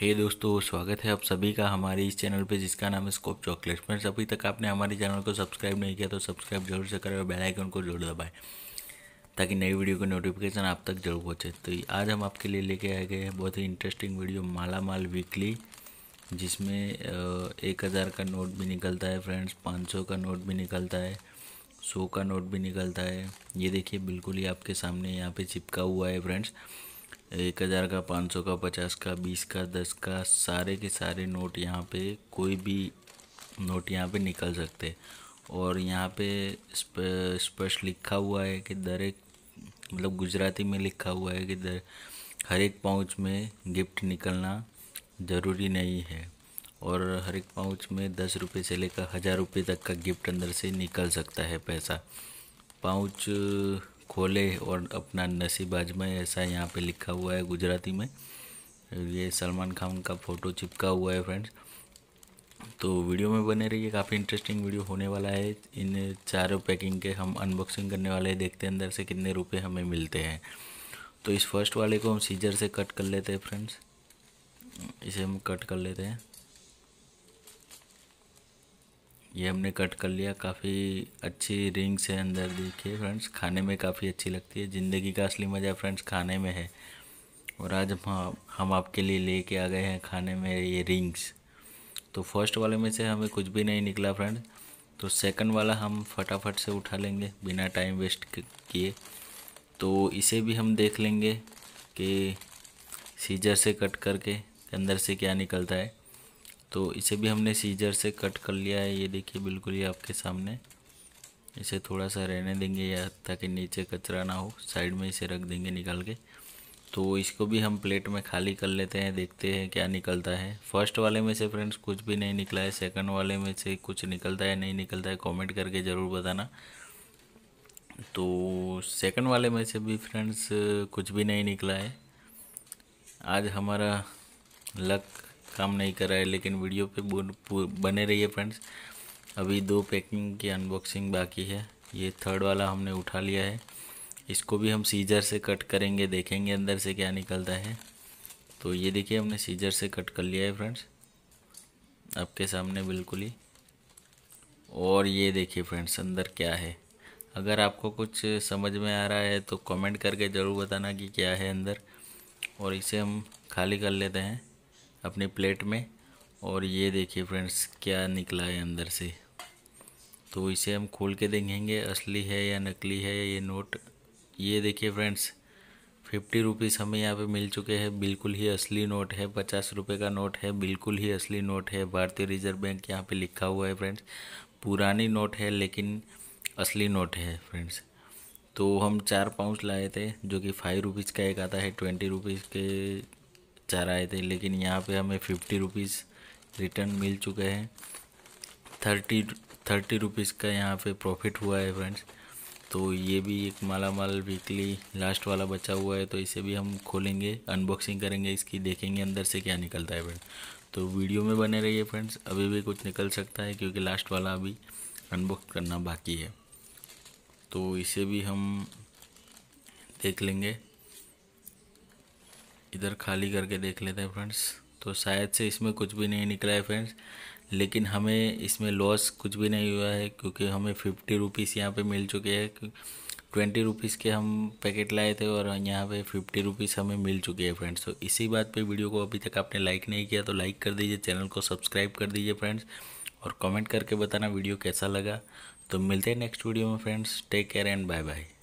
हे hey दोस्तों स्वागत है आप सभी का हमारे इस चैनल पे जिसका नाम है स्कोप चॉकलेट फ्रेंड्स अभी तक आपने हमारे चैनल को सब्सक्राइब नहीं किया तो सब्सक्राइब जरूर से करें और बेल आइकन को जरूर दबाएं ताकि नई वीडियो का नोटिफिकेशन आप तक जरूर पहुँचे तो आज हम आपके लिए लेके आए गए हैं बहुत ही इंटरेस्टिंग वीडियो माला माल वीकली जिसमें एक हज़ार का नोट भी निकलता है फ्रेंड्स पाँच का नोट भी निकलता है सौ का नोट भी निकलता है ये देखिए बिल्कुल ही आपके सामने यहाँ पर चिपका हुआ है फ्रेंड्स एक हज़ार का पाँच सौ का पचास का बीस का दस का सारे के सारे नोट यहाँ पे कोई भी नोट यहाँ पे निकल सकते और यहाँ पे स्पष्ट लिखा हुआ है कि दर एक मतलब गुजराती में लिखा हुआ है कि दर हर एक पाउच में गिफ्ट निकलना ज़रूरी नहीं है और हर एक पाउच में दस रुपये से लेकर हज़ार रुपये तक का गिफ्ट अंदर से निकल सकता है पैसा पाउच खोले और अपना नसीब आजमाए ऐसा यहाँ पे लिखा हुआ है गुजराती में ये सलमान खान का फ़ोटो चिपका हुआ है फ्रेंड्स तो वीडियो में बने रहिए काफ़ी इंटरेस्टिंग वीडियो होने वाला है इन चारों पैकिंग के हम अनबॉक्सिंग करने वाले हैं देखते हैं अंदर से कितने रुपये हमें मिलते हैं तो इस फर्स्ट वाले को हम सीजर से कट कर लेते हैं फ्रेंड्स इसे हम कट कर लेते हैं ये हमने कट कर लिया काफ़ी अच्छी रिंग्स है अंदर देखिए फ्रेंड्स खाने में काफ़ी अच्छी लगती है ज़िंदगी का असली मज़ा फ्रेंड्स खाने में है और आज हम हम आपके लिए लेके आ गए हैं खाने में ये रिंग्स तो फर्स्ट वाले में से हमें कुछ भी नहीं निकला फ्रेंड तो सेकंड वाला हम फटाफट से उठा लेंगे बिना टाइम वेस्ट किए तो इसे भी हम देख लेंगे कि सीजर से कट करके अंदर से क्या निकलता है तो इसे भी हमने सीजर से कट कर लिया है ये देखिए बिल्कुल ही आपके सामने इसे थोड़ा सा रहने देंगे या ताकि नीचे कचरा ना हो साइड में इसे रख देंगे निकाल के तो इसको भी हम प्लेट में खाली कर लेते हैं देखते हैं क्या निकलता है फर्स्ट वाले में से फ्रेंड्स कुछ भी नहीं निकला है सेकंड वाले में से कुछ निकलता है नहीं निकलता है कमेंट करके ज़रूर बताना तो सेकंड वाले में से भी फ्रेंड्स कुछ भी नहीं निकला है आज हमारा लक काम नहीं कर रहा है लेकिन वीडियो पे बने रहिए फ्रेंड्स अभी दो पैकिंग की अनबॉक्सिंग बाकी है ये थर्ड वाला हमने उठा लिया है इसको भी हम सीजर से कट करेंगे देखेंगे अंदर से क्या निकलता है तो ये देखिए हमने सीजर से कट कर लिया है फ्रेंड्स आपके सामने बिल्कुल ही और ये देखिए फ्रेंड्स अंदर क्या है अगर आपको कुछ समझ में आ रहा है तो कमेंट करके ज़रूर बताना कि क्या है अंदर और इसे हम खाली कर लेते हैं अपनी प्लेट में और ये देखिए फ्रेंड्स क्या निकला है अंदर से तो इसे हम खोल के देखेंगे असली है या नकली है ये नोट ये देखिए फ्रेंड्स फिफ्टी रुपीज़ हमें यहाँ पे मिल चुके हैं बिल्कुल ही असली नोट है पचास रुपये का नोट है बिल्कुल ही असली नोट है भारतीय रिजर्व बैंक यहाँ पे लिखा हुआ है फ्रेंड्स पुरानी नोट है लेकिन असली नोट है फ्रेंड्स तो हम चार पाउच लाए थे जो कि फाइव रुपीज़ का एक आता है ट्वेंटी रुपीज़ के चार आए थे लेकिन यहाँ पे हमें फिफ्टी रुपीज़ रिटर्न मिल चुके हैं थर्टी थर्टी रुपीज़ का यहाँ पे प्रॉफिट हुआ है फ्रेंड्स तो ये भी एक माला माल वीकली लास्ट वाला बचा हुआ है तो इसे भी हम खोलेंगे अनबॉक्सिंग करेंगे इसकी देखेंगे अंदर से क्या निकलता है फ्रेंड्स तो वीडियो में बने रहिए फ्रेंड्स अभी भी कुछ निकल सकता है क्योंकि लास्ट वाला अभी अनबॉक्स करना बाकी है तो इसे भी हम देख लेंगे इधर खाली करके देख लेते हैं फ्रेंड्स तो शायद से इसमें कुछ भी नहीं निकला है फ्रेंड्स लेकिन हमें इसमें लॉस कुछ भी नहीं हुआ है क्योंकि हमें फिफ्टी रुपीज़ यहाँ पर मिल चुके हैं ट्वेंटी रुपीज़ के हम पैकेट लाए थे और यहाँ पे फिफ्टी रुपीज़ हमें मिल चुके हैं फ्रेंड्स तो इसी बात पे वीडियो को अभी तक आपने लाइक नहीं किया तो लाइक कर दीजिए चैनल को सब्सक्राइब कर दीजिए फ्रेंड्स और कमेंट करके बताना वीडियो कैसा लगा तो मिलते हैं नेक्स्ट वीडियो में friends take care and bye bye